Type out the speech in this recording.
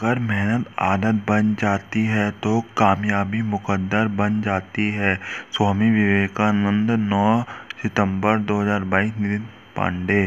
अगर मेहनत आदत बन जाती है तो कामयाबी मुकद्दर बन जाती है स्वामी विवेकानंद नौ सितंबर दो हज़ार बाईस नितिन पांडे